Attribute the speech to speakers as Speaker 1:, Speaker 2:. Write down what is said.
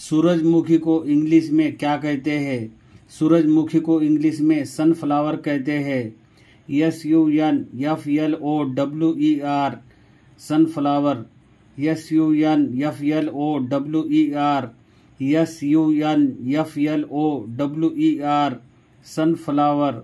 Speaker 1: सूरजमुखी को इंग्लिश में क्या कहते हैं सूरजमुखी को इंग्लिश में सनफ्लावर कहते हैं S U N F L O W E R sunflower S U N F L O W E R S U N F L O W E R
Speaker 2: sunflower